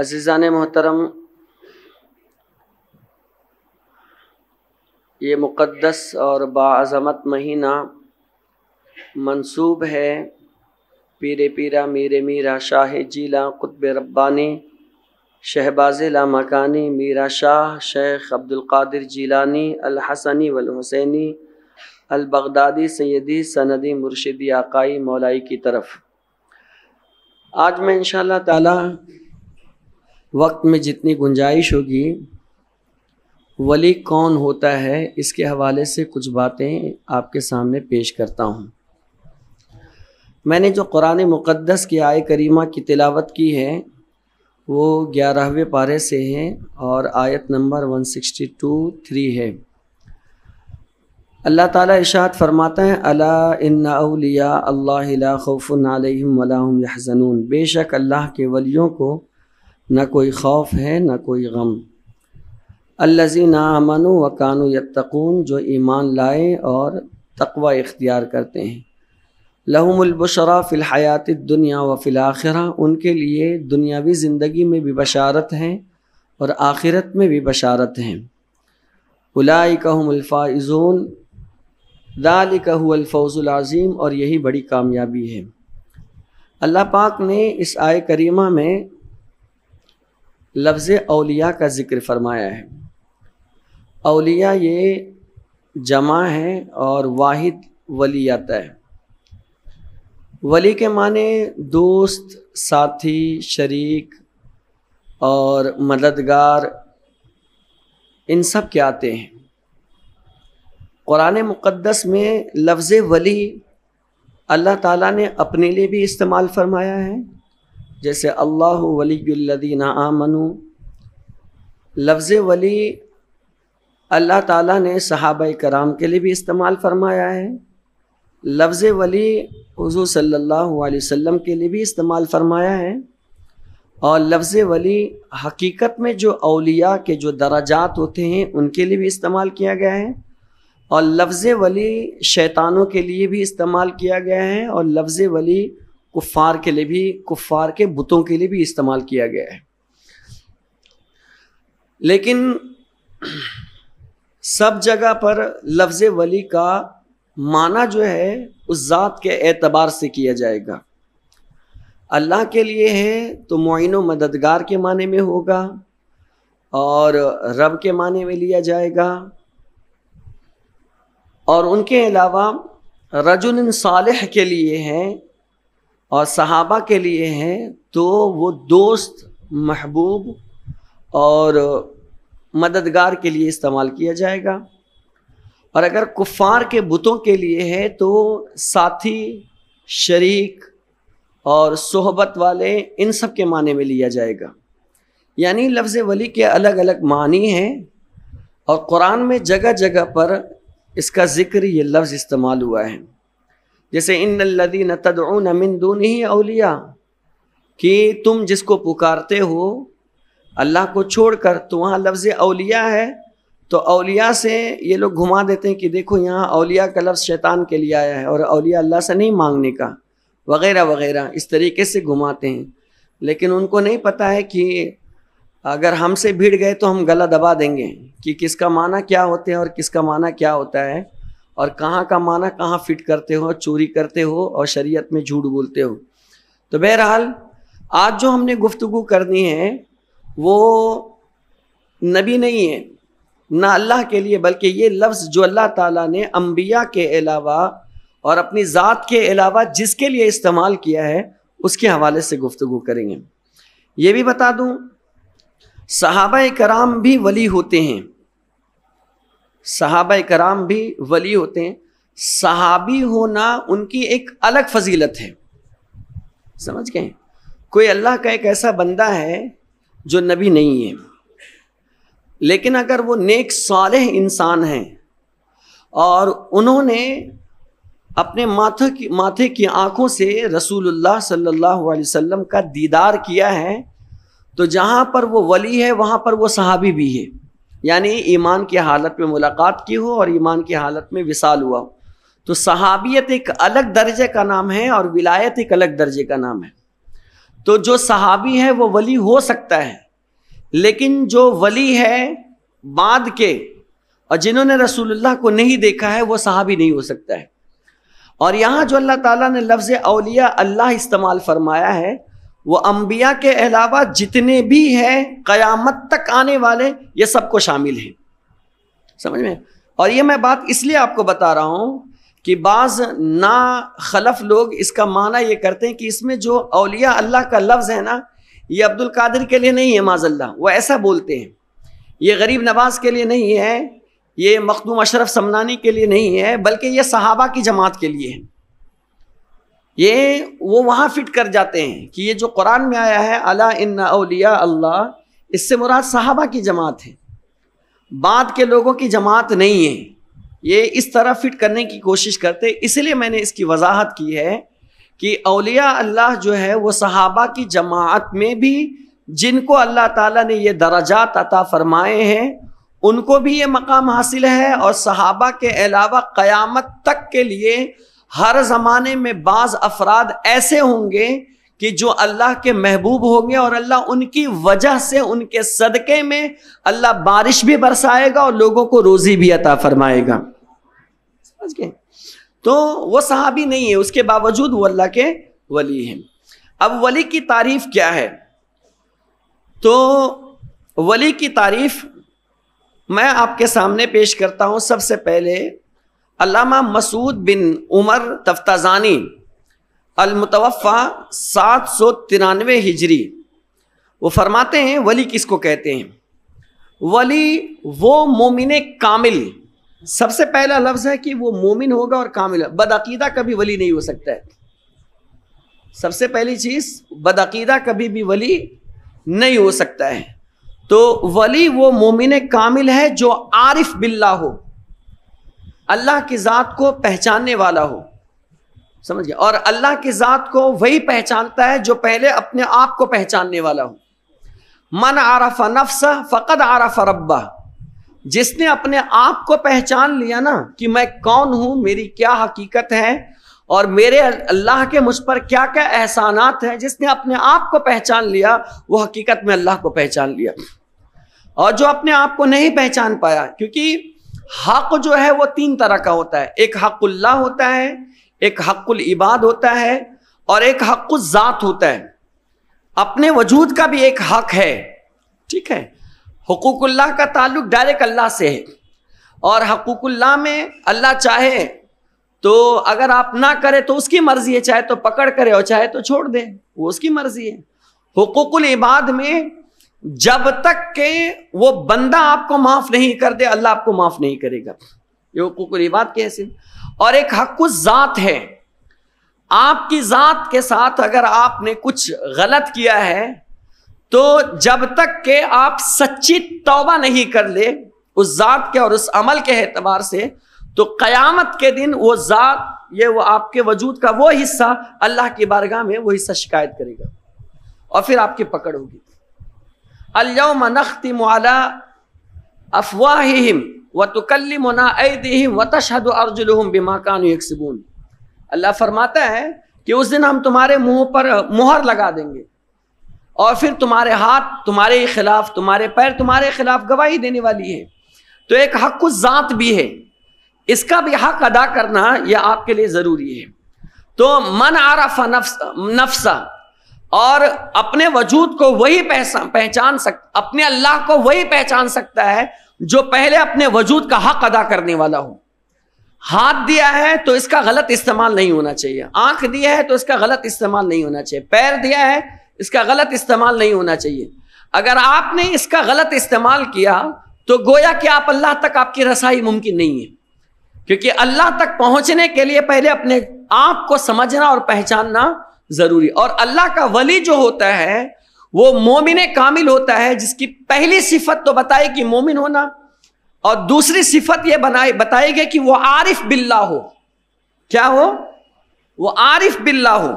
अजीज़ान मोहतरम ये मुक़दस और बाज़मत महीना मंसूब है पीर पीरा मीर मीरा शाह जीला कुतब रब्बानी शहबाज ला मकानी मीरा शाह शेख अब्दुल्कर जीलानी अलहसनी वलहसैनी अलबगदादी सैदी सनदी मुर्शदी आकाई मौलाई की तरफ आज मैं इन ताला वक्त में जितनी गुंजाइश होगी वली कौन होता है इसके हवाले से कुछ बातें आपके सामने पेश करता हूँ मैंने जो कुरान मुक़दस की आय करीमा की तिलावत की है वो ग्यारहवें पारे से है और आयत नंबर 162 थ्री है अल्लाह ताला इशात फरमाता है अला इन्ना अलिया अल्लाह ला खौफ़ुन अलैहिम वलाहम यहजनून बेशक अल्लाह के वलियों को न कोई खौफ है न कोई गम ना अमन व कानू यकून जो ईमान लाए और तकवा इख्तियार करते हैं लहमुलबशरा फ़िलहयात दुनिया व फ़िलाखरा उनके लिए दुनियावी ज़िंदगी में भी बशारत हैं और आखिरत में भी बशारत हैं उलाई कहमफ़ाइज़ून दाल कहफ़ौज़ुलज़ीम और यही बड़ी कामयाबी है अल्लाह पाक ने इस आय करीमा में लफ्ज़ अलिया का ज़िक्र फरमाया है अलिया ये जमा है और वाहिद वली आता है वली के माने दोस्त साथी शरीक और मददगार इन सब के आते हैं क़ुरान मुक़दस में लफ्ज़ वली अल्लाह ताला ने अपने लिए भी इस्तेमाल फरमाया है जैसे अल्लाह वलीदीन आमनु लफ्ज़ वली अल्लाह ताला ने सहाब कराम के लिए भी इस्तेमाल फरमाया है लफ्ज़ वली हजू सल्लल्लाहु अलैहि वसल्लम के लिए भी इस्तेमाल फरमाया है और लफ्ज़ वली हकीकत में जो अलिया के जो दराजात होते हैं उनके लिए भी इस्तेमाल किया गया है और लफ्ज़ वली शैतानों के लिए भी इस्तेमाल किया गया है और लफ्ज़ वली कुफ़ार के लिए भी कुफ़ार के बुतों के लिए भी इस्तेमाल किया गया है लेकिन सब जगह पर लफ्ज़ वली का माना जो है उस ज़ात के एतबार से किया जाएगा अल्लाह के लिए है तो मुन मददगार के माने में होगा और रब के माने में लिया जाएगा और उनके अलावा रजुल सालेह के लिए हैं और सहाबा के लिए हैं तो वो दोस्त महबूब और मददगार के लिए इस्तेमाल किया जाएगा और अगर कुफार के बुतों के लिए है तो साथी शरीक और सोहबत वाले इन सब के माने में लिया जाएगा यानी लफ्ज़ वली के अलग अलग मानी हैं और कुरान में जगह जगह पर इसका ज़िक्र ये लफ्ज़ इस्तेमाल हुआ है जैसे इन लदीन तद मिन दून ही अलिया कि तुम जिसको पुकारते हो अल्लाह को छोड़कर तो वहाँ लफ्ज़ अलिया है तो अलिया से ये लोग घुमा देते हैं कि देखो यहाँ अलिया का लफ्ज़ शैतान के लिए आया है और अलिया अल्लाह से नहीं मांगने का वगैरह वगैरह इस तरीके से घुमाते हैं लेकिन उनको नहीं पता है कि अगर हमसे भीड़ गए तो हम गला दबा देंगे कि किसका माना क्या होते हैं और किसका माना क्या होता है और कहाँ का माना कहाँ फिट करते हो चोरी करते हो और शरीयत में झूठ बोलते हो तो बहरहाल आज जो हमने गुफ्तु करनी है वो नबी नहीं है ना अल्लाह के लिए बल्कि ये लफ्ज़ जो अल्लाह ताला ने अम्बिया के अलावा और अपनी ज़ात के अलावा जिसके लिए इस्तेमाल किया है उसके हवाले से गुफ्तु करेंगे ये भी बता दूँ सहाबा कराम भी वली होते हैं सहाबा कराम भी वली होते हैं सहाबी होना उनकी एक अलग फजीलत है समझ गए कोई अल्लाह का एक ऐसा बंदा है जो नबी नहीं है लेकिन अगर वो नेक सालह इंसान हैं और उन्होंने अपने माथे की माथे की आंखों से रसूलुल्लाह सल्लल्लाहु अलैहि वसल्लम का दीदार किया है तो जहाँ पर वो वली है वहाँ पर वो सहाबी भी है यानी ईमान की हालत में मुलाकात की हो और ईमान की हालत में विसाल हुआ हो तो सहाबियत एक अलग दर्जे का नाम है और विलायत एक अलग दर्जे का नाम है तो जो सहाबी है वो वली हो सकता है लेकिन जो वली है बाद के और जिन्होंने रसूलुल्लाह को नहीं देखा है वो सहाबी नहीं हो सकता है और यहाँ जो अल्लाह ताला ने लफ्ज़ अलिया अल्लाह इस्तेमाल फरमाया है वो अम्बिया के अलावा जितने भी हैं क़यामत तक आने वाले ये सबको शामिल हैं समझ में और ये मैं बात इसलिए आपको बता रहा हूँ कि बाज़ ना खलफ लोग इसका माना ये करते हैं कि इसमें जो अलिया अल्लाह का लफ्ज़ है ना ये अब्दुल कादिर के लिए नहीं है माजल्ला वो ऐसा बोलते हैं ये गरीब नवाज के लिए नहीं है ये मखदूम अशरफ समनानी के लिए नहीं है बल्कि ये सहाबा की जमात के लिए है ये वो वहाँ फिट कर जाते हैं कि ये जो कुरान में आया है अला इन अलिया अल्लाह इससे मुराद साहबा की जमात है बाद के लोगों की जमात नहीं है ये इस तरह फिट करने की कोशिश करते इसलिए मैंने इसकी वजाहत की है कि अलिया अल्लाह जो है वो सहाबा की जमात में भी जिनको अल्लाह ताला ने ये दराजात अता फ़रमाए हैं उनको भी ये मकाम हासिल है और सहाबा के अलावा क़यामत तक के लिए हर ज़माने में बाज़ अफराद ऐसे होंगे कि जो अल्लाह के महबूब होंगे और अल्लाह उनकी वजह से उनके सदक़े में अल्लाह बारिश भी बरसाएगा और लोगों को रोज़ी भी अता फरमाएगा समझ गए तो वो सहाबी नहीं है उसके बावजूद वो अल्लाह के वली हैं अब वली की तारीफ क्या है तो वली की तारीफ मैं आपके सामने पेश करता हूँ सबसे पहले अलामा मसूद बिन उमर तफ्ताजानी अलमतवफ़ा सात सौ तिरानवे हिजरी वो फरमाते हैं वली किस को कहते हैं वली वो मोमिन कामिल सबसे पहला लफ्ज है कि वो मोमिन होगा और कामिल होगा कभी वली नहीं हो सकता है सबसे पहली चीज़ बदअकीदा कभी भी वली नहीं हो सकता है तो वली वो मोमिन कामिल है जो आरिफ बिल्ला हो अल्लाह की ज़ात को पहचानने वाला हो समझ गया और अल्लाह की ज़ात को वही पहचानता है जो पहले अपने आप को पहचानने वाला हो मन आरफ नफ्स फ़कद आरफ रब्बा जिसने अपने आप को पहचान लिया ना कि मैं कौन हूँ मेरी क्या हकीकत है और मेरे अल्लाह के मुझ पर क्या क्या एहसानात हैं जिसने अपने आप को पहचान लिया वो हकीकत में अल्लाह को पहचान लिया और जो अपने आप को नहीं पहचान पाया क्योंकि हक जो है वो तीन तरह का होता है एक हकुल्ला होता है एक हकुल इबाद होता है और एक हक ज़ात होता है अपने वजूद का भी एक हक है ठीक है हकूकुल्लाह का ताल्लुक डायरेक्ट अल्लाह से है और हकूकुल्लाह में अल्लाह चाहे तो अगर आप ना करें तो उसकी मर्जी है चाहे तो पकड़ करे और चाहे तो छोड़ दें वो उसकी मर्जी है हकूकुल इबाद में जब तक के वो बंदा आपको माफ नहीं कर दे अल्लाह आपको माफ नहीं करेगा ये हकूक बात के और एक हक ज़ात है आपकी ज़ात के साथ अगर आपने कुछ गलत किया है तो जब तक के आप सच्ची तौबा नहीं कर ले उस ज़ात के और उस अमल के एतबार से तो क़यामत के दिन वो ज़ात ये वो आपके वजूद का वो हिस्सा अल्लाह की बारगाह में वो हिस्सा शिकायत करेगा और फिर आपकी पकड़ होगी अल्यौम नख्तिम अला अफवाहिम व तुकल्लिमना ऐदिहिम व तशहद अर्जुलहुम बिमा कान यकसबून अल्लाह फरमाता है कि उस दिन हम तुम्हारे मुंह पर मुहर लगा देंगे और फिर तुम्हारे हाथ तुम्हारे खिलाफ तुम्हारे पैर तुम्हारे खिलाफ गवाही देने वाली है तो एक हक ज़ात भी है इसका भी हक अदा करना यह आपके लिए ज़रूरी है तो मन आरफ नफ्स नफ्सा और अपने वजूद को वही पहचान सक अपने अल्लाह को वही पहचान सकता है जो पहले अपने वजूद का हक अदा करने वाला हो हाथ दिया है तो इसका गलत इस्तेमाल नहीं होना चाहिए आंख दिया है तो इसका गलत इस्तेमाल नहीं होना चाहिए पैर दिया है इसका गलत इस्तेमाल नहीं होना चाहिए अगर आपने इसका गलत इस्तेमाल किया तो गोया कि आप अल्लाह तक आपकी रसाई मुमकिन नहीं है क्योंकि अल्लाह तक पहुंचने के लिए पहले अपने आप को समझना और पहचानना जरूरी और अल्लाह का वली जो होता है वो मोमिन कामिल होता है जिसकी पहली सिफत तो बताएगी कि मोमिन होना और दूसरी सिफत ये बनाए बताएगी कि वो आरिफ बिल्ला हो क्या हो वो आरिफ बिल्ला हो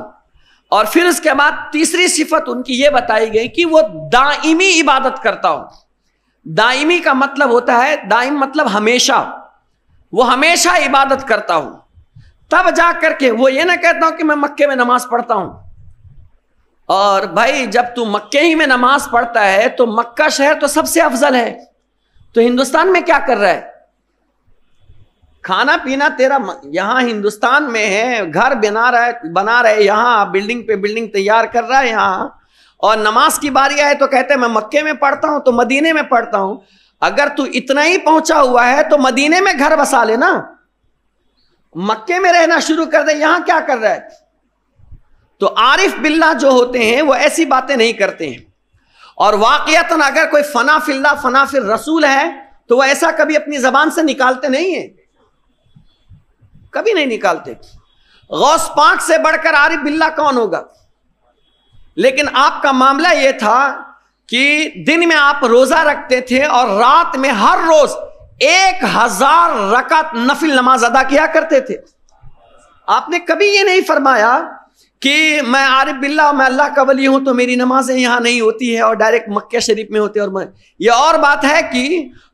और फिर उसके बाद तीसरी सिफत उनकी ये बताई गई कि वो दाइमी इबादत करता हो दाइमी का मतलब होता है दाइम मतलब हमेशा वो हमेशा इबादत करता हो तब जा करके वो ये ना कहता हूं कि मैं मक्के में नमाज पढ़ता हूं और भाई जब तू मक्के ही में नमाज पढ़ता है तो मक्का शहर तो सबसे अफजल है तो हिंदुस्तान में क्या कर रहा है खाना पीना तेरा यहां हिंदुस्तान में है घर बना रहा है बना रहे यहां बिल्डिंग पे बिल्डिंग तैयार कर रहा है यहां और नमाज की बारी आए तो कहते हैं मैं मक्के में पढ़ता हूं तो मदीने में पढ़ता हूं अगर तू इतना ही पहुंचा हुआ है तो मदीने में घर बसा लेना मक्के में रहना शुरू कर दे यहां क्या कर रहा है तो आरिफ बिल्ला जो होते हैं वो ऐसी बातें नहीं करते हैं और वाकता अगर कोई फना फिल्ला फना फिर रसूल है तो वह ऐसा कभी अपनी जबान से निकालते नहीं है कभी नहीं निकालते गौस पाक से बढ़कर आरिफ बिल्ला कौन होगा लेकिन आपका मामला यह था कि दिन में आप रोजा रखते थे और रात में हर रोज एक हजार रकत नफिल नमाज अदा किया करते थे आपने कभी ये नहीं फरमाया कि मैं आरिफ बिल्ला मैं अल्लाह का वली हूं तो मेरी नमाजें यहां नहीं होती है और डायरेक्ट मक्के शरीफ में होते और मैं ये और बात है कि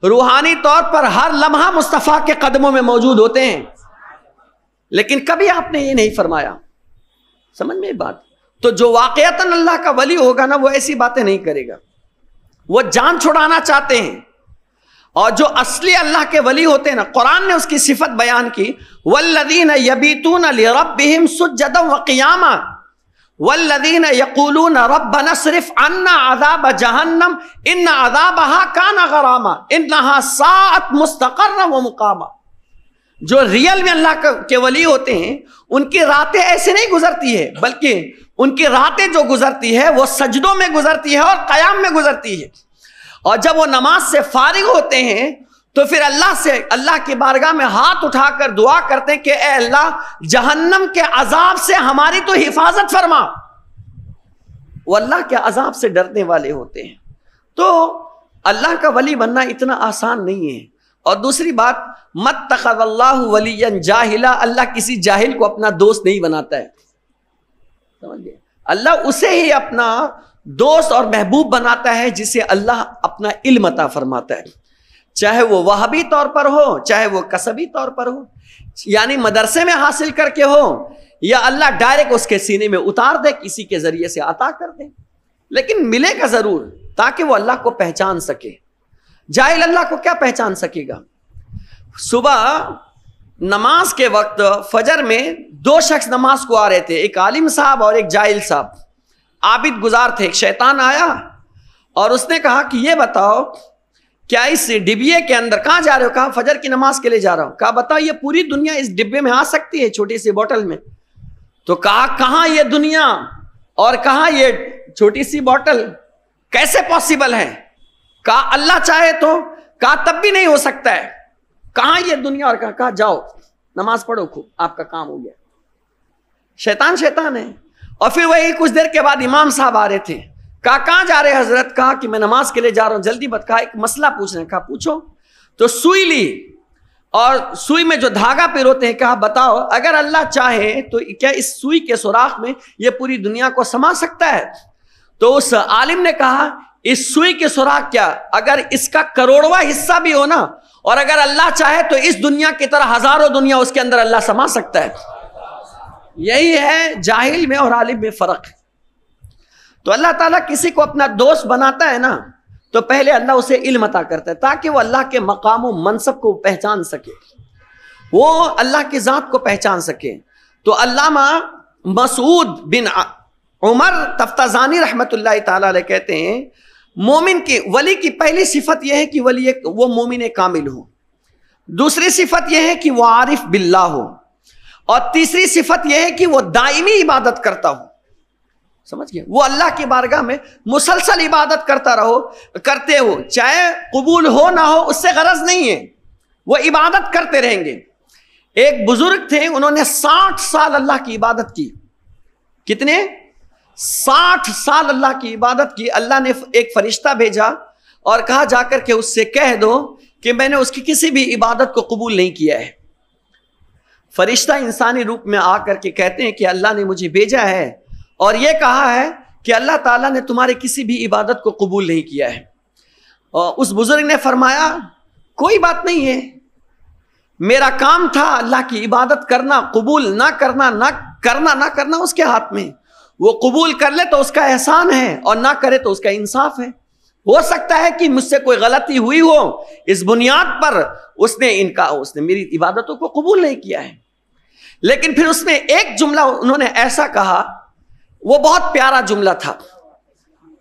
रूहानी तौर पर हर लम्हा मुस्तफ़ा के कदमों में मौजूद होते हैं लेकिन कभी आपने ये नहीं फरमाया समझ में बात तो जो वाक़ता अल्लाह का वली होगा ना वो ऐसी बातें नहीं करेगा वो जान छुड़ाना चाहते हैं और जो असली अल्लाह के वली होते हैं ना कुरान ने उसकी सिफत बयान की वल्लदीन यबीतून रबिम सुजदम वक़ियामा वल्लदीन यकूलून रब्बना सिर्फ अन्ना अदाब जहन्नम इन अदाब हा काना गरामा इन सात मुस्तकर व मुकामा जो रियल में अल्लाह के वली होते हैं उनकी रातें ऐसे नहीं गुजरती है बल्कि उनकी रातें जो गुजरती है वो सजदों में गुजरती है और कयाम में गुजरती है और जब वो नमाज से फारिग होते हैं तो फिर अल्लाह से अल्लाह की बारगाह में हाथ उठाकर दुआ करते हैं कि ए अल्लाह जहन्नम के अजाब से हमारी तो हिफाजत फरमा वो अल्लाह के अजाब से डरने वाले होते हैं तो अल्लाह का वली बनना इतना आसान नहीं है और दूसरी बात मत तखल्लाह वली जाहिला अल्लाह किसी जाहिल को अपना दोस्त नहीं बनाता है समझिए अल्लाह उसे ही अपना दोस्त और महबूब बनाता है जिसे अल्लाह अपना इल्म अता फरमाता है चाहे वो वहाबी तौर पर हो चाहे वो कसबी तौर पर हो यानी मदरसे में हासिल करके हो या अल्लाह डायरेक्ट उसके सीने में उतार दे किसी के ज़रिए से अता कर दे लेकिन मिलेगा ज़रूर ताकि वो अल्लाह को पहचान सके जाहिल अल्लाह को क्या पहचान सकेगा सुबह नमाज के वक्त फजर में दो शख्स नमाज को आ रहे थे एक आलिम साहब और एक जाहिल साहब आबिद गुजार थे शैतान आया और उसने कहा कि ये बताओ क्या इस डिबिये के अंदर कहाँ जा रहे हो कहा फजर की नमाज के लिए जा रहा हूं कहा बताओ ये पूरी दुनिया इस डिब्बे में आ सकती है छोटी सी बोतल में तो कहा कहाँ ये दुनिया और कहा ये छोटी सी बोतल कैसे पॉसिबल है कहा अल्लाह चाहे तो कहा तब भी नहीं हो सकता है कहा ये दुनिया और कहा, कहा जाओ नमाज पढ़ो खूब आपका काम हो गया शैतान शैतान है और फिर वही कुछ देर के बाद इमाम साहब आ रहे थे कहा कहाँ जा रहे हजरत कहा कि मैं नमाज के लिए जा रहा हूँ जल्दी बत कहा एक मसला पूछने कहा पूछो तो सुई ली और सुई में जो धागा पिरोते हैं कहा बताओ अगर अल्लाह चाहे तो क्या इस सुई के सुराख में यह पूरी दुनिया को समा सकता है तो उस आलिम ने कहा इस सुई के सुराख क्या अगर इसका करोड़वा हिस्सा भी हो ना और अगर अल्लाह चाहे तो इस दुनिया की तरह हजारों दुनिया उसके अंदर अल्लाह समा सकता है यही है जाहिल में और आलिम में फ़र्क तो अल्लाह ताला किसी को अपना दोस्त बनाता है ना तो पहले अल्लाह उसे इल्म अता करता है ताकि वो अल्लाह के मकाम व मनसब को पहचान सके वो अल्लाह की ज़ात को पहचान सके तो अल्लामा मसूद बिन उमर तफ्ताजानी रहमत ताली कहते हैं मोमिन की वली की पहली सिफत यह है कि वली वो मोमिन कामिल हो दूसरी सिफत यह है कि वो आरिफ बिल्ला हो और तीसरी सिफत यह है कि वो दायमी इबादत करता हो समझ गए वो अल्लाह की बारगाह में मुसलसल इबादत करता रहो करते हो चाहे कबूल हो ना हो उससे गरज नहीं है वो इबादत करते रहेंगे एक बुजुर्ग थे उन्होंने साठ साल अल्लाह की इबादत की कितने साठ साल अल्लाह की इबादत की अल्लाह ने एक फरिश्ता भेजा और कहा जाकर के उससे कह दो कि मैंने उसकी किसी भी इबादत को कबूल नहीं किया है फरिश्ता इंसानी रूप में आकर के कहते हैं कि अल्लाह ने मुझे भेजा है और ये कहा है कि अल्लाह ताला ने तुम्हारे किसी भी इबादत को कबूल नहीं किया है और उस बुज़ुर्ग ने फरमाया कोई बात नहीं है मेरा काम था अल्लाह की इबादत करना कबूल ना करना ना करना ना करना उसके हाथ में वो कबूल कर ले तो उसका एहसान है और ना करे तो उसका इंसाफ है हो सकता है कि मुझसे कोई गलती हुई हो इस बुनियाद पर उसने इनका उसने मेरी इबादतों को कबूल नहीं किया है लेकिन फिर उसमें एक जुमला उन्होंने ऐसा कहा वो बहुत प्यारा जुमला था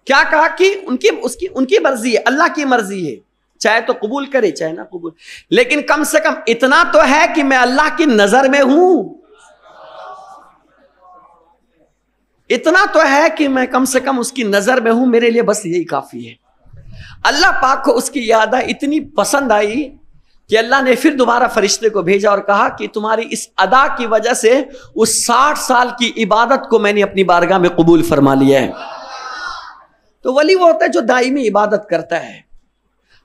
क्या कहा कि उनकी उसकी उनकी मर्जी है अल्लाह की मर्जी है चाहे तो कबूल करे चाहे ना कबूल लेकिन कम से कम इतना तो है कि मैं अल्लाह की नजर में हूं इतना तो है कि मैं कम से कम उसकी नजर में हूं मेरे लिए बस यही काफी है अल्लाह पाक को उसकी याद इतनी पसंद आई कि अल्लाह ने फिर दोबारा फरिश्ते को भेजा और कहा कि तुम्हारी इस अदा की वजह से उस साठ साल की इबादत को मैंने अपनी बारगाह में कबूल फरमा लिया है तो वली वो होता है जो दायमी इबादत करता है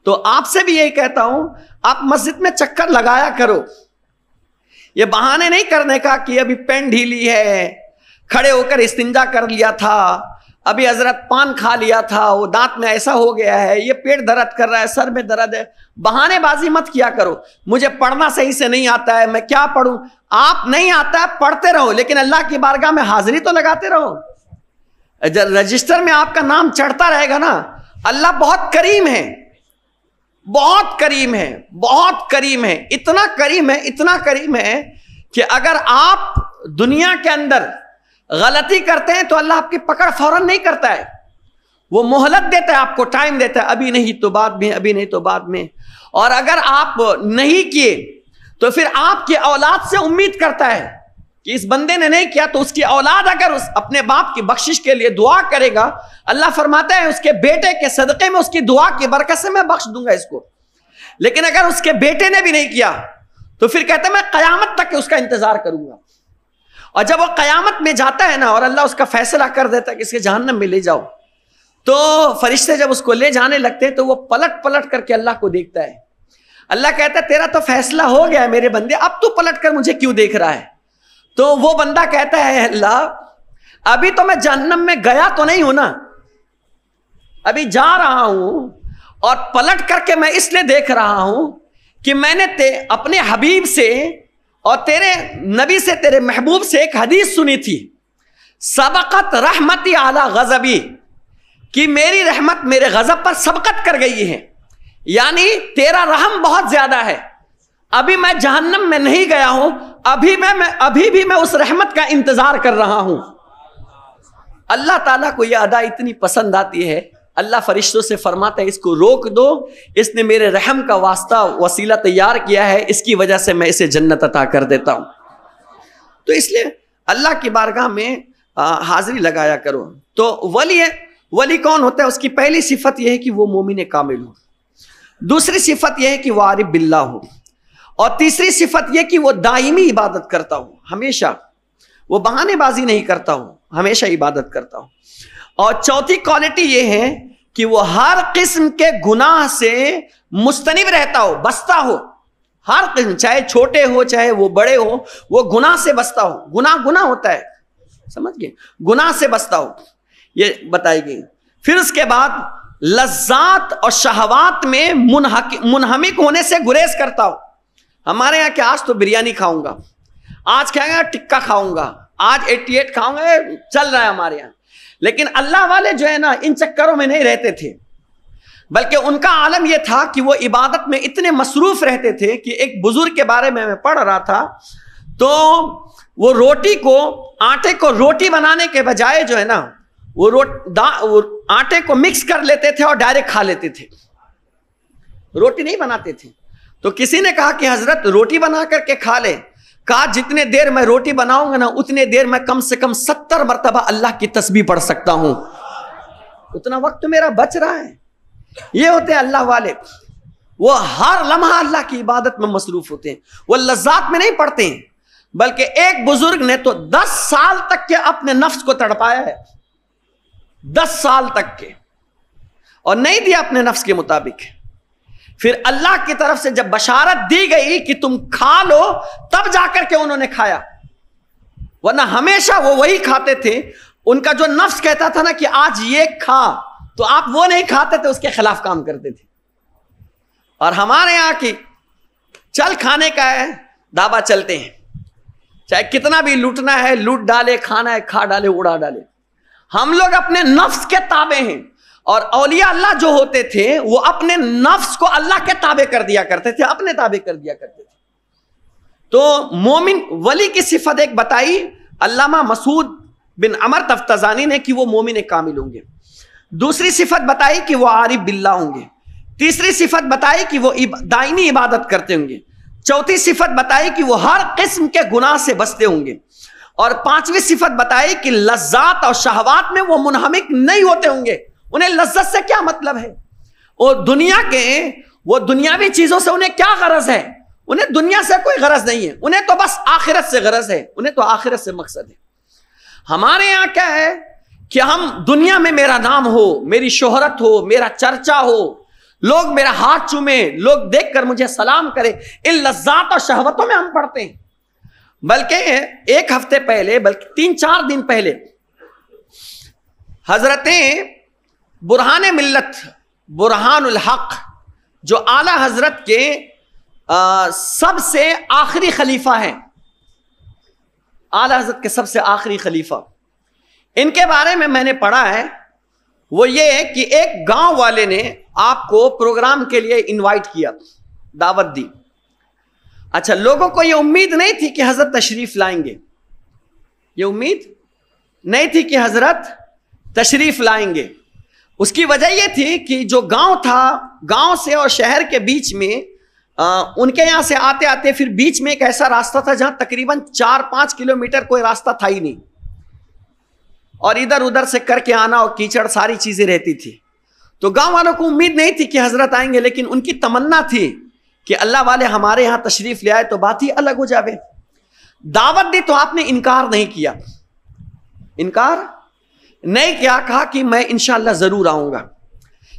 तो आपसे भी यही कहता हूं आप मस्जिद में चक्कर लगाया करो ये बहाने नहीं करने का कि अभी पेन ढीली है खड़े होकर इस्तिंजा कर लिया था अभी हजरत पान खा लिया था वो दांत में ऐसा हो गया है ये पेट दर्द कर रहा है सर में दर्द है बहानेबाजी मत किया करो मुझे पढ़ना सही से नहीं आता है मैं क्या पढ़ूं आप नहीं आता है पढ़ते रहो लेकिन अल्लाह की बारगाह में हाजिरी तो लगाते रहो जब रजिस्टर में आपका नाम चढ़ता रहेगा ना अल्लाह बहुत करीम है बहुत करीम है बहुत करीम है इतना करीम है इतना करीम है कि अगर आप दुनिया के अंदर गलती करते हैं तो अल्लाह आपकी पकड़ फौरन नहीं करता है वो मोहलत देता है आपको टाइम देता है अभी नहीं तो बाद में अभी नहीं तो बाद में और अगर आप नहीं किए तो फिर आपके औलाद से उम्मीद करता है कि इस बंदे ने नहीं किया तो उसकी औलाद अगर उस अपने बाप की बख्शिश के लिए दुआ करेगा अल्लाह फरमाता है उसके बेटे के सदक़े में उसकी दुआ की बरकत से मैं बख्श दूंगा इसको लेकिन अगर उसके बेटे ने भी नहीं किया तो फिर कहते मैं कयामत तक उसका इंतजार करूंगा और जब वो कयामत में जाता है ना और अल्लाह उसका फैसला कर देता है कि इसके जहन्नम में ले जाओ तो फरिश्ते जब उसको ले जाने लगते हैं तो वो पलट पलट करके अल्लाह को देखता है अल्लाह कहता है तेरा तो फैसला हो गया है मेरे बंदे अब तू पलट कर मुझे क्यों देख रहा है तो वो बंदा कहता है अल्लाह अभी तो मैं जहन्नम में गया तो नहीं हूं ना अभी जा रहा हूं और पलट करके मैं इसलिए देख रहा हूं कि मैंने ते अपने हबीब से और तेरे नबी से तेरे महबूब से एक हदीस सुनी थी सबकत रहमती आला गजबी कि मेरी रहमत मेरे गजब पर सबकत कर गई है यानी तेरा रहम बहुत ज्यादा है अभी मैं जहन्नम में नहीं गया हूं अभी मैं, मैं अभी भी मैं उस रहमत का इंतजार कर रहा हूं अल्लाह ताला को यह अदा इतनी पसंद आती है अल्लाह फरिश्तों से फरमाता है इसको रोक दो इसने मेरे रहम का वास्ता वसीला तैयार किया है इसकी वजह से मैं इसे जन्नत अता कर देता हूं तो इसलिए अल्लाह की बारगाह में हाजिरी लगाया करो तो वली है वली कौन होता है उसकी पहली सिफत यह है कि वो मोमिन कामिल हो दूसरी सिफत यह है कि वो आरिफ बिल्ला हो और तीसरी सिफत यह कि वो दायमी इबादत करता हो हमेशा वो बहानेबाजी नहीं करता हो हमेशा इबादत करता हो और चौथी क्वालिटी ये है कि वो हर किस्म के गुनाह से मुस्तनिब रहता हो बसता हो हर किस्म चाहे छोटे हो चाहे वो बड़े हो वो गुनाह से बसता हो गुनाह गुनाह होता है समझ गए गुनाह से बसता हो ये बताई गई फिर उसके बाद लज्जात और शहवात में मुनहमिक होने से गुरेज करता हो हमारे यहाँ क्या आज तो बिरयानी खाऊंगा आज खाएंगे टिक्का खाऊंगा आज 88 खाऊंगा चल रहा है हमारे यहाँ लेकिन अल्लाह वाले जो है ना इन चक्करों में नहीं रहते थे बल्कि उनका आलम यह था कि वो इबादत में इतने मसरूफ़ रहते थे कि एक बुज़ुर्ग के बारे में मैं पढ़ रहा था तो वो रोटी को आटे को रोटी बनाने के बजाय जो है ना वो रोट वो आटे को मिक्स कर लेते थे और डायरेक्ट खा लेते थे रोटी नहीं बनाते थे तो किसी ने कहा कि हजरत रोटी बना करके खा ले कहा जितने देर मैं रोटी बनाऊंगा ना उतने देर मैं कम से कम सत्तर मरतबा अल्लाह की तस्वीर पढ़ सकता हूं उतना वक्त मेरा बच रहा है ये होते हैं अल्लाह वाले वो हर लम्हा अल्लाह की इबादत में मसरूफ होते हैं वो लज्जात में नहीं पढ़ते हैं बल्कि एक बुजुर्ग ने तो दस साल तक के अपने नफ्स को तड़पाया है दस साल तक के और नहीं दिया अपने नफ्स के मुताबिक फिर अल्लाह की तरफ से जब बशारत दी गई कि तुम खा लो तब जाकर के उन्होंने खाया वरना हमेशा वो वही खाते थे उनका जो नफ्स कहता था ना कि आज ये खा तो आप वो नहीं खाते थे उसके खिलाफ काम करते थे और हमारे यहां की चल खाने का है दाबा चलते हैं चाहे कितना भी लूटना है लूट डाले खाना है खा डाले उड़ा डाले हम लोग अपने नफ्स के ताबे हैं और अलिया अल्लाह जो होते थे वो अपने नफ्स को अल्लाह के ताबे कर दिया करते थे अपने ताबे कर दिया करते थे तो मोमिन वली की सिफत एक बताई अल्लामा मसूद बिन अमर तफ्तजानी ने कि वो मोमिन कामिल होंगे दूसरी सिफत बताई कि वो आरिफ बिल्ला होंगे तीसरी सिफत बताई कि वो इब, दाइनी इबादत करते होंगे चौथी सिफत बताई कि वो हर किस्म के गुनाह से बचते होंगे और पांचवी सिफत बताई कि लज्जात और शहवात में वो मुनहमिक नहीं होते होंगे उन्हें लज्जत से क्या मतलब है और दुनिया के वो दुनियावी चीज़ों से उन्हें क्या गरज है उन्हें दुनिया से कोई गरज नहीं है उन्हें तो बस आखिरत से गरज है उन्हें तो आखिरत से मकसद है हमारे यहाँ क्या है कि हम दुनिया में मेरा नाम हो मेरी शोहरत हो मेरा चर्चा हो लोग मेरा हाथ चूमे लोग देखकर मुझे सलाम करें इन लज्जात और शहवतों में हम पढ़ते हैं बल्कि एक हफ्ते पहले बल्कि तीन चार दिन पहले हजरतें बुरहान मिल्लत बुरहान हक जो आला हजरत के सबसे आखिरी खलीफा हैं आला हजरत के सबसे आखिरी खलीफा इनके बारे में मैंने पढ़ा है वो ये है कि एक गांव वाले ने आपको प्रोग्राम के लिए इनवाइट किया दावत दी अच्छा लोगों को ये उम्मीद नहीं थी कि हजरत तशरीफ लाएंगे ये उम्मीद नहीं थी कि हजरत तशरीफ लाएंगे उसकी वजह यह थी कि जो गांव था गांव से और शहर के बीच में आ, उनके यहाँ से आते आते फिर बीच में एक ऐसा रास्ता था जहाँ तकरीबन चार पाँच किलोमीटर कोई रास्ता था ही नहीं और इधर उधर से करके आना और कीचड़ सारी चीज़ें रहती थी तो गांव वालों को उम्मीद नहीं थी कि हजरत आएंगे लेकिन उनकी तमन्ना थी कि अल्लाह वाले हमारे यहाँ तशरीफ़ ले आए तो बात ही अलग हो जावे दावत दी तो आपने इनकार नहीं किया इनकार नहीं क्या कहा कि मैं इनशाला जरूर आऊंगा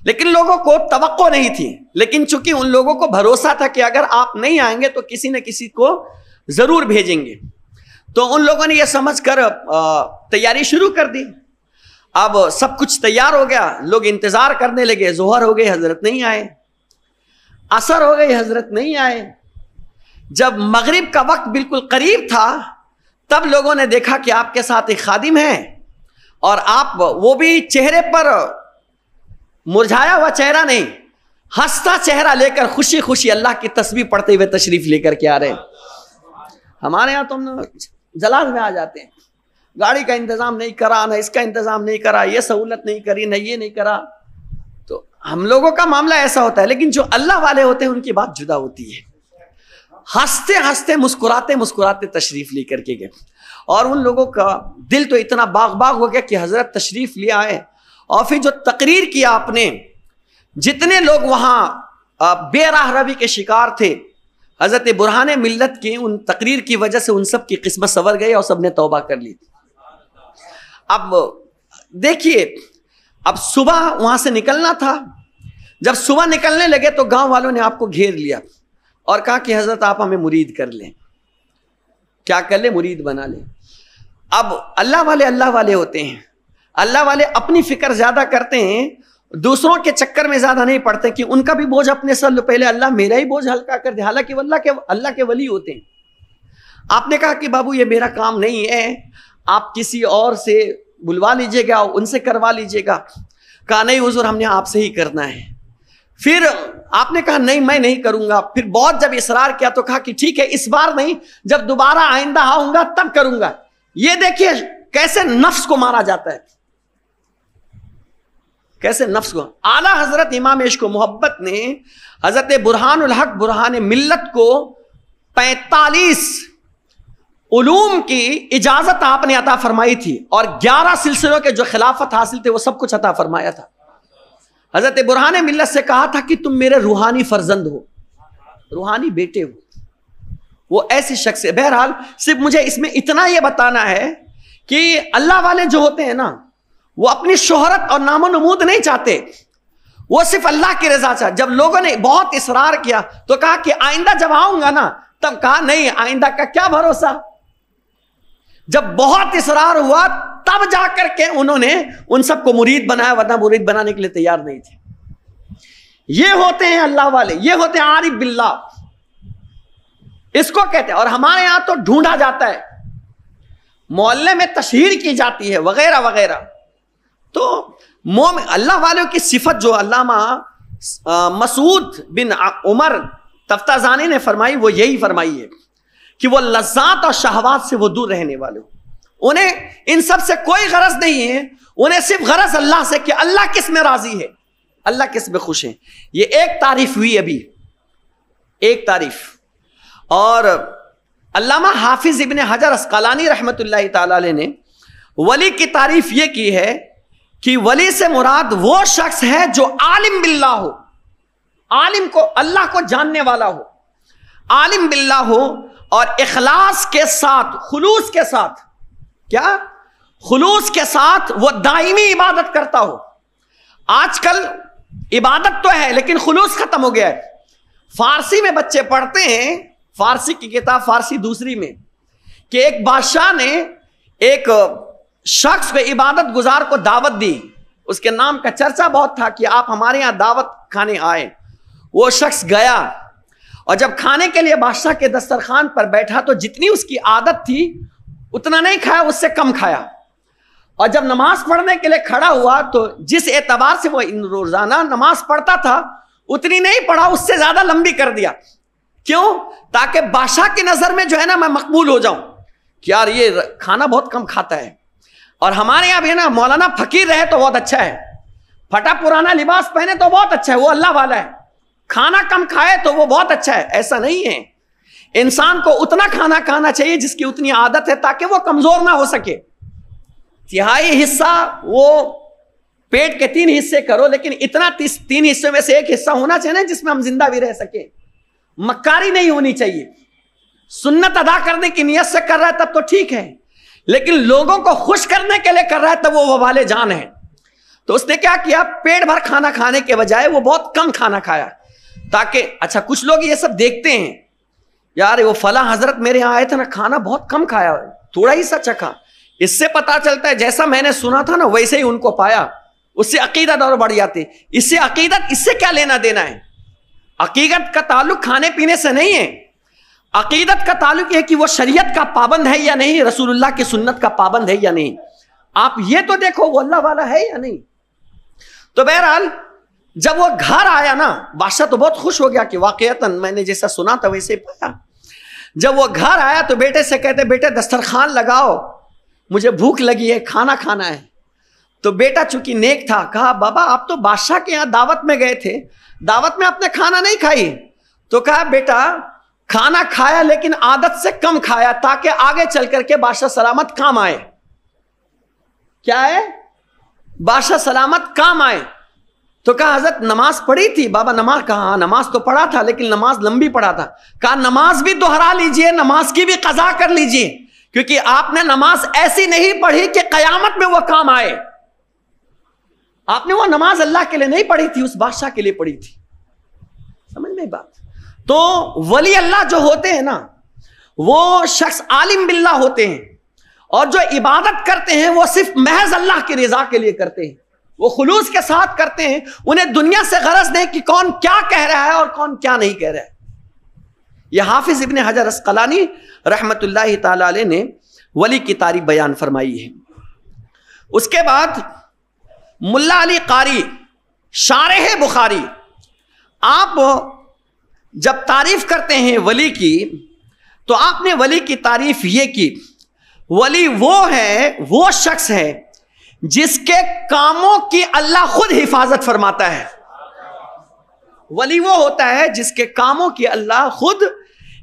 लेकिन लोगों को तो नहीं थी लेकिन चूंकि उन लोगों को भरोसा था कि अगर आप नहीं आएंगे तो किसी न किसी को जरूर भेजेंगे तो उन लोगों ने यह समझ कर तैयारी शुरू कर दी अब सब कुछ तैयार हो गया लोग इंतजार करने लगे जोहर हो गई हजरत नहीं आए असर हो गई हजरत नहीं आए जब मगरिब का वक्त बिल्कुल करीब था तब लोगों ने देखा कि आपके साथ एक खादिम है और आप वो भी चेहरे पर मुरझाया हुआ चेहरा नहीं हंसता चेहरा लेकर खुशी खुशी अल्लाह की तस्वीर पढ़ते हुए तशरीफ लेकर के आ रहे हैं हमारे यहाँ तो हम जलाल में आ जाते हैं गाड़ी का इंतजाम नहीं करा ना इसका इंतजाम नहीं करा ये सहूलत नहीं करी ना ये नहीं करा तो हम लोगों का मामला ऐसा होता है लेकिन जो अल्लाह वाले होते हैं उनकी बात जुदा होती है हंसते हंसते मुस्कुराते मुस्कुराते तशरीफ लेकर के गए और उन लोगों का दिल तो इतना बाग बाग हो गया कि हज़रत तशरीफ़ ले आए और फिर जो तकरीर किया आपने जितने लोग वहाँ बेराह रवि के शिकार थे हज़रत बुरहान मिल्लत की उन तकरीर की वजह से उन सब की किस्मत संवर गई और सब ने तोबा कर ली अब देखिए अब सुबह वहाँ से निकलना था जब सुबह निकलने लगे तो गांव वालों ने आपको घेर लिया और कहा कि हज़रत आप हमें मुरीद कर लें क्या कर ले मुरीद बना ले अब अल्लाह वाले अल्लाह वाले होते हैं अल्लाह वाले अपनी फिक्र ज्यादा करते हैं दूसरों के चक्कर में ज्यादा नहीं पड़ते कि उनका भी बोझ अपने सर पहले अल्लाह मेरा ही बोझ हल्का कर दे हालांकि अल्लाह के अल्लाह के वली होते हैं आपने कहा कि बाबू ये मेरा काम नहीं है आप किसी और से बुलवा लीजिएगा उनसे करवा लीजिएगा कहा नहीं हजूर हमने आपसे ही करना है फिर आपने कहा नहीं मैं नहीं करूंगा फिर बहुत जब इसरार किया तो कहा कि ठीक है इस बार नहीं जब दोबारा आइंदा आऊंगा तब करूंगा ये देखिए कैसे नफ्स को मारा जाता है कैसे नफ्स को आला हजरत इमाम को मोहब्बत ने हजरत बुरहान हक बुरहान मिल्लत को 45 उलूम की इजाजत आपने अता फरमाई थी और 11 सिलसिलों के जो खिलाफत हासिल थे वो सब कुछ अता फरमाया था हजरत बुरहान मिल्लत से कहा था कि तुम मेरे रूहानी फर्जंद हो रूहानी बेटे हो वो ऐसे शख्स है बहरहाल सिर्फ मुझे इसमें इतना यह बताना है कि अल्लाह वाले जो होते हैं ना वो अपनी शोहरत और नामो नमूद नहीं चाहते वो सिर्फ अल्लाह की रजा चाहते जब लोगों ने बहुत इसरार किया तो कहा कि आइंदा जब आऊंगा ना तब कहा नहीं आइंदा का क्या भरोसा जब बहुत इसरार हुआ तब जाकर के उन्होंने उन सबको मुरीद बनाया वरना मुरीद बनाने के लिए तैयार नहीं थे ये होते हैं अल्लाह वाले ये होते हैं आरिफ बिल्ला इसको कहते हैं और हमारे यहां तो ढूंढा जाता है मोहल्ले में तशहर की जाती है वगैरह वगैरह तो मोम अल्लाह वालों की सिफत जो अल्लामा मसूद बिन उमर तफ्ताजानी ने फरमाई वो यही फरमाई है कि वो लज्जात और शहवात से वो दूर रहने वाले उन्हें इन सब से कोई गरज नहीं है उन्हें सिर्फ गरज अल्लाह से कि अल्लाह किस में राजी है अल्लाह किस में खुश है ये एक तारीफ हुई अभी एक तारीफ और अल्लामा हाफिज इबन हजर असकलानी रहमत ताली ने वली की तारीफ ये की है कि वली से मुराद वो शख्स है जो आलिम बिल्ला हो आलिम को अल्लाह को जानने वाला हो आलिम बिल्ला हो और इखलास के साथ खुलूस के साथ क्या खुलूस के साथ वो दायमी इबादत करता हो आजकल इबादत तो है लेकिन खुलूस खत्म हो गया है फारसी में बच्चे पढ़ते हैं फारसी की किताब फारसी दूसरी में कि एक बादशाह ने एक शख्स पे इबादत गुजार को दावत दी उसके नाम का चर्चा बहुत था कि आप हमारे यहां दावत खाने आए वो शख्स गया और जब खाने के लिए बादशाह के दस्तरखान पर बैठा तो जितनी उसकी आदत थी उतना नहीं खाया उससे कम खाया और जब नमाज पढ़ने के लिए खड़ा हुआ तो जिस एतबार से वो रोजाना नमाज पढ़ता था उतनी नहीं पढ़ा उससे ज्यादा लंबी कर दिया क्यों ताकि बादशाह की नजर में जो है ना मैं मकबूल हो जाऊं कि यार ये खाना बहुत कम खाता है और हमारे यहाँ भी ना मौलाना फकीर रहे तो बहुत अच्छा है फटा पुराना लिबास पहने तो बहुत अच्छा है वो अल्लाह वाला है खाना कम खाए तो वो बहुत अच्छा है ऐसा नहीं है इंसान को उतना खाना खाना चाहिए जिसकी उतनी आदत है ताकि वो कमजोर ना हो सके तिहाई हिस्सा वो पेट के तीन हिस्से करो लेकिन इतना तीन हिस्से में से एक हिस्सा होना चाहिए ना जिसमें हम जिंदा भी रह सके मक्कारी नहीं होनी चाहिए सुन्नत अदा करने की नीयत से कर रहा है तब तो ठीक है लेकिन लोगों को खुश करने के लिए कर रहा है तब वो वबाले जान है तो उसने क्या किया पेट भर खाना खाने के बजाय वो बहुत कम खाना खाया ताकि अच्छा कुछ लोग ये सब देखते हैं यार वो फला हजरत मेरे यहाँ आए थे ना खाना बहुत कम खाया थोड़ा ही सा चखा इससे पता चलता है जैसा मैंने सुना था ना वैसे ही उनको पाया उससे अकीदत और बढ़ जाती इससे अकीदत इससे क्या लेना देना है अकीदत का ताल्लुक खाने पीने से नहीं है अकीदत का ताल्लुक है कि वो शरीयत का पाबंद है या नहीं रसूलुल्लाह की सुन्नत का पाबंद है या नहीं आप ये तो देखो वो अल्लाह वाला है या नहीं तो बहरहाल जब वो घर आया ना बादशाह तो बहुत खुश हो गया कि वाकयतन मैंने जैसा सुना था वैसे पाया जब वो घर आया तो बेटे से कहते बेटे दस्तरखान लगाओ मुझे भूख लगी है खाना खाना है तो बेटा चूंकि नेक था कहा बाबा आप तो बादशाह के यहाँ दावत में गए थे दावत में आपने खाना नहीं खाई तो कहा बेटा खाना खाया लेकिन आदत से कम खाया ताकि आगे चल करके बादशाह सलामत काम आए क्या है बादशाह सलामत काम आए तो कहा हजरत नमाज पढ़ी थी बाबा नमाज कहा हाँ, नमाज तो पढ़ा था लेकिन नमाज लंबी पढ़ा था कहा नमाज भी दोहरा तो लीजिए नमाज की भी कजा कर लीजिए क्योंकि आपने नमाज ऐसी नहीं पढ़ी कि कयामत में वह काम आए आपने वो नमाज अल्लाह के लिए नहीं पढ़ी थी उस बादशाह के लिए पढ़ी थी समझ में बात तो वली अल्लाह जो होते हैं ना वो शख्स आलिम बिल्ला होते हैं और जो इबादत करते हैं वो सिर्फ महज अल्लाह की रजा के लिए करते हैं वो खुलूस के साथ करते हैं उन्हें दुनिया से गरज नहीं कि कौन क्या कह रहा है और कौन क्या नहीं कह रहा है यह हाफिज इबन हजर असकलानी रहमत ताली ने वली की तारीफ बयान फरमाई है उसके बाद मुल्ला अली कारी शारह बुखारी आप जब तारीफ करते हैं वली की तो आपने वली की तारीफ ये की वली वो है वो शख्स है जिसके कामों की अल्लाह खुद हिफाजत फरमाता है वली वो होता है जिसके कामों की अल्लाह खुद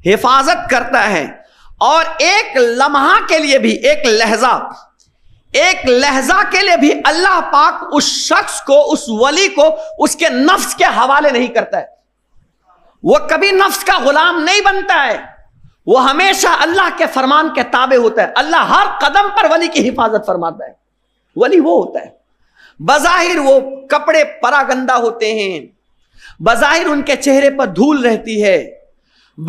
हिफाजत करता है और एक लम्हा के लिए भी एक लहजा एक लहजा के लिए भी अल्लाह पाक उस शख्स को उस वली को उसके नफ्स के हवाले नहीं करता है वो कभी नफ्स का गुलाम नहीं बनता है वो हमेशा अल्लाह के फरमान के ताबे होता है अल्लाह हर कदम पर वली की हिफाजत फरमाता है वली वो होता है बज़ाहिर वो कपड़े परागंदा होते हैं बज़ाहिर उनके चेहरे पर धूल रहती है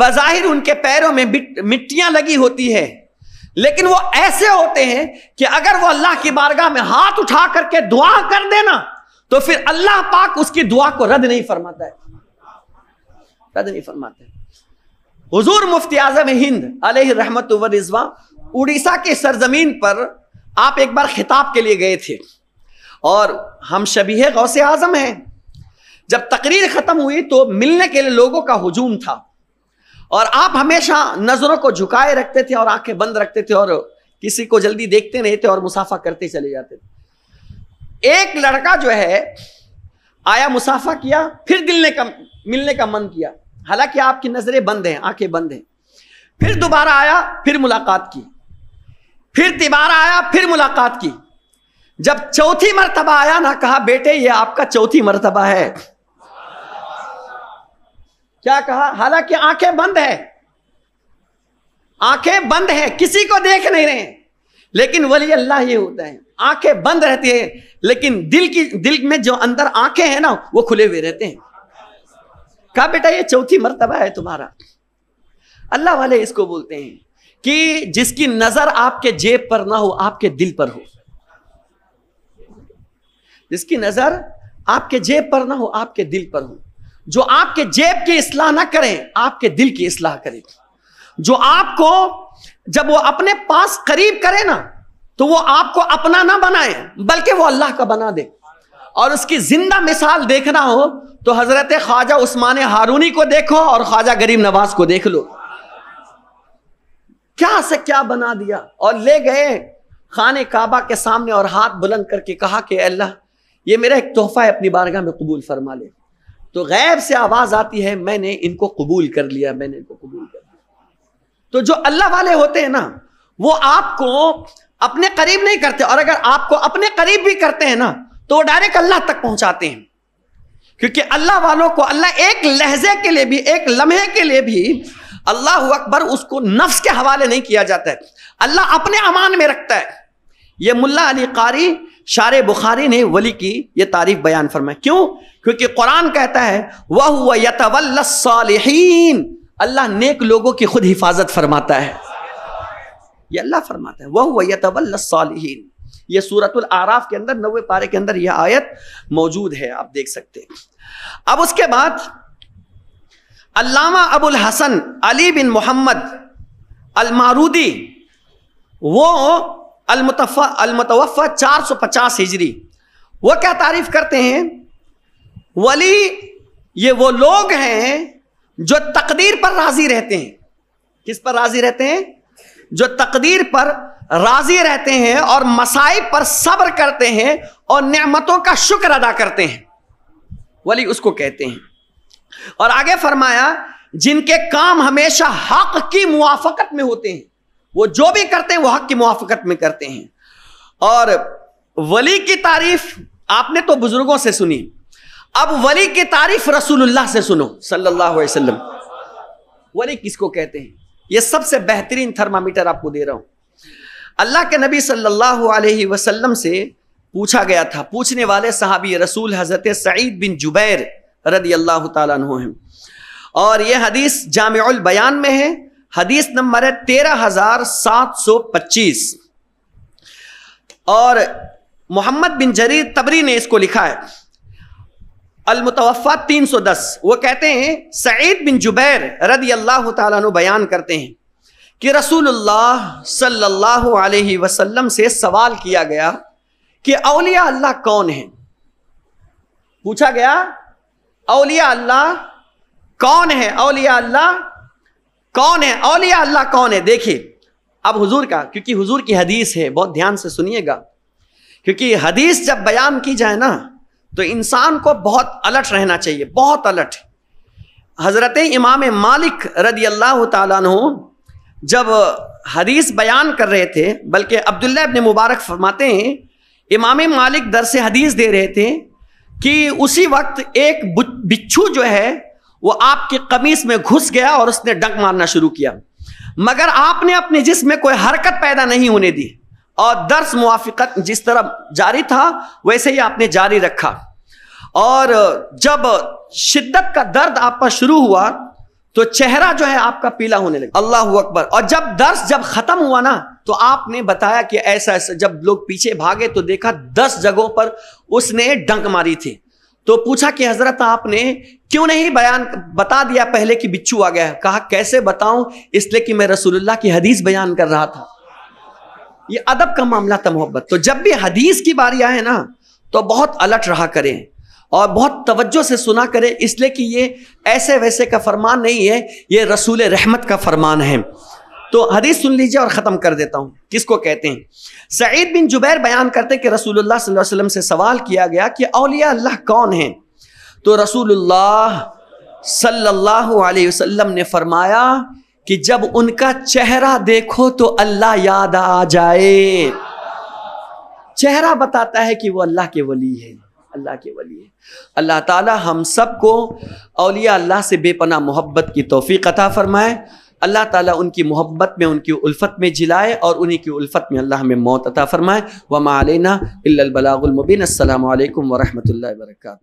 बज़ाहिर उनके पैरों में मिट्टियां लगी होती है लेकिन वो ऐसे होते हैं कि अगर वो अल्लाह की बारगाह में हाथ उठा करके दुआ कर देना तो फिर अल्लाह पाक उसकी दुआ को रद्द नहीं फरमाता है रद्द नहीं फरमाता हुजूर हजूर मुफ्ती आजम हिंद अलह रहमत रिजवा उड़ीसा की सरजमीन पर आप एक बार खिताब के लिए गए थे और हम शबीह गौ से आज़म हैं जब तकरीर ख़त्म हुई तो मिलने के लिए लोगों का हजूम था और आप हमेशा नज़रों को झुकाए रखते थे और आंखें बंद रखते थे और किसी को जल्दी देखते नहीं थे और मुसाफा करते चले जाते थे एक लड़का जो है आया मुसाफा किया फिर दिलने का मिलने का मन किया हालांकि आपकी नज़रें बंद हैं आंखें बंद हैं फिर दोबारा आया फिर मुलाकात की फिर तिबारा आया फिर मुलाकात की जब चौथी मरतबा आया ना कहा बेटे ये आपका चौथी मरतबा है क्या कहा हालांकि आंखें बंद है आंखें बंद है किसी को देख नहीं रहे लेकिन वली अल्लाह ये होता है आंखें बंद रहती है लेकिन दिल की दिल में जो अंदर आंखें हैं ना वो खुले हुए रहते हैं कहा बेटा ये चौथी मरतबा है तुम्हारा अल्लाह वाले इसको बोलते हैं कि जिसकी नजर आपके जेब पर ना हो आपके दिल पर हो जिसकी नजर आपके जेब पर ना हो आपके दिल पर हो जो आपके जेब की इसलाह ना करें आपके दिल की इसलाह करे जो आपको जब वो अपने पास करीब करे ना तो वो आपको अपना ना बनाए बल्कि वो अल्लाह का बना दे और उसकी जिंदा मिसाल देखना हो तो हजरत ख्वाजा उस्मान हारूनी को देखो और ख्वाजा गरीब नवाज को देख लो क्या से क्या बना दिया और ले गए खाने काबा के सामने और हाथ बुलंद करके कहा कि अल्लाह ये मेरा एक तोहफा है अपनी बारगाह में कबूल फरमा ले तो गैब से आवाज़ आती है मैंने इनको कबूल कर लिया मैंने इनको कबूल कर लिया तो जो अल्लाह वाले होते हैं ना वो आपको अपने करीब नहीं करते और अगर आपको अपने करीब भी करते हैं ना तो वो डायरेक्ट अल्लाह तक पहुंचाते हैं क्योंकि अल्लाह वालों को अल्लाह एक लहजे के लिए भी एक लम्हे के लिए भी अल्लाह अकबर उसको नफ्स के हवाले नहीं किया जाता है अल्लाह अपने अमान में रखता है ये मुल्ला अली कारी शार बुखारी ने वली की ये तारीफ बयान फरमाई क्यों क्योंकि कुरान कहता है वह अल्लाह नेक लोगों की खुद हिफाजत फरमाता है ये अल्लाह फरमाता है वह हुआ ये सूरतुल आराफ के अंदर नवे पारे के अंदर यह आयत मौजूद है आप देख सकते हैं अब उसके बाद अलामा अबुल हसन अली बिन मोहम्मद अलमारूदी वो अलमतफ़ा अलमतवफ़ा चार सौ पचास हिजरी वो क्या तारीफ करते हैं वली ये वो लोग हैं जो तकदीर पर राज़ी रहते हैं किस पर राज़ी रहते हैं जो तकदीर पर राज़ी रहते हैं और मसाइब पर सब्र करते हैं और नमतों का शुक्र अदा करते हैं वली उसको कहते हैं और आगे फरमाया जिनके काम हमेशा हक की मुआफकत में होते हैं वो जो भी करते हैं वो हक की मुआफकत में करते हैं और वली की तारीफ आपने तो बुजुर्गों से सुनी अब वली की तारीफ रसूलुल्लाह से सुनो सल्लल्लाहु अलैहि वसल्लम वली किसको कहते हैं ये सबसे बेहतरीन थर्मामीटर आपको दे रहा हूं अल्लाह के नबी सल्लल्लाहु अलैहि वसल्लम से पूछा गया था पूछने वाले सहाबी रसूल हजरत सईद बिन जुबैर रदी अल्लाह तन और यह हदीस जाम बयान में है हदीस नंबर है तेरह हजार सात सौ पच्चीस और मोहम्मद बिन जरीर तबरी ने इसको लिखा है अलमतवफ़ा दस वो कहते हैं सईद बिन जुबैर रदी अल्लाह तु बयान करते हैं कि रसूलुल्लाह सल्लल्लाहु अलैहि वसल्लम से सवाल किया गया कि अलिया अल्लाह कौन है पूछा गया अलिया अल्लाह कौन है अलिया अल्लाह कौन है अलिया अल्लाह कौन है देखिए अब हुजूर का क्योंकि हुजूर की हदीस है बहुत ध्यान से सुनिएगा क्योंकि हदीस जब बयान की जाए ना तो इंसान को बहुत अलर्ट रहना चाहिए बहुत अलर्ट हज़रत इमाम मालिक रदी अल्लाह तु जब हदीस बयान कर रहे थे बल्कि अब्दुल्ला अब मुबारक फरमाते हैं इमाम मालिक दर से हदीस दे रहे थे कि उसी वक्त एक बिच्छू जो है वो आपकी कमीज में घुस गया और उसने डंक मारना शुरू किया मगर आपने अपने जिसम में कोई हरकत पैदा नहीं होने दी और दर्स मुआफ़त जिस तरह जारी था वैसे ही आपने जारी रखा और जब शिद्दत का दर्द आप पर शुरू हुआ तो चेहरा जो है आपका पीला होने लगा अल्लाह अकबर और जब दर्श जब खत्म हुआ ना तो आपने बताया कि ऐसा ऐसा जब लोग पीछे भागे तो देखा दस जगहों पर उसने डंक मारी थी तो पूछा कि हजरत आपने क्यों नहीं बयान बता दिया पहले कि बिच्छू आ गया है कहा कैसे बताऊं इसलिए कि मैं रसूलुल्लाह की हदीस बयान कर रहा था ये अदब का मामला था मोहब्बत तो जब भी हदीस की बारी आए ना तो बहुत अलर्ट रहा करें और बहुत तवज्जो से सुना करें इसलिए कि ये ऐसे वैसे का फरमान नहीं है ये रसूल रहमत का फरमान है तो हदीस सुन लीजिए और ख़त्म कर देता हूँ किसको कहते हैं सईद बिन जुबैर बयान करते हैं कि रसूलुल्लाह सल्लल्लाहु अलैहि वसल्लम से सवाल किया गया कि अलिया अल्लाह कौन है तो रसूलुल्लाह सल्लल्लाहु अलैहि वसल्लम ने फरमाया कि जब उनका चेहरा देखो तो अल्लाह याद आ जाए चेहरा बताता है कि वो अल्लाह के वली है अल्लाह के वली है अल्लाह ताला हम सब को अलिया अल्लाह से बेपना मोहब्बत की तोफ़ी अता फ़रमाए अल्लाह ताला उनकी मोहब्बत में उनकी उल्फत में जिलाए और उन्हीं की उल्फत में अल्लाह हमें मौत अता फ़रमाए वमा अलैना अलबलाबीन असल मुबीन वर्का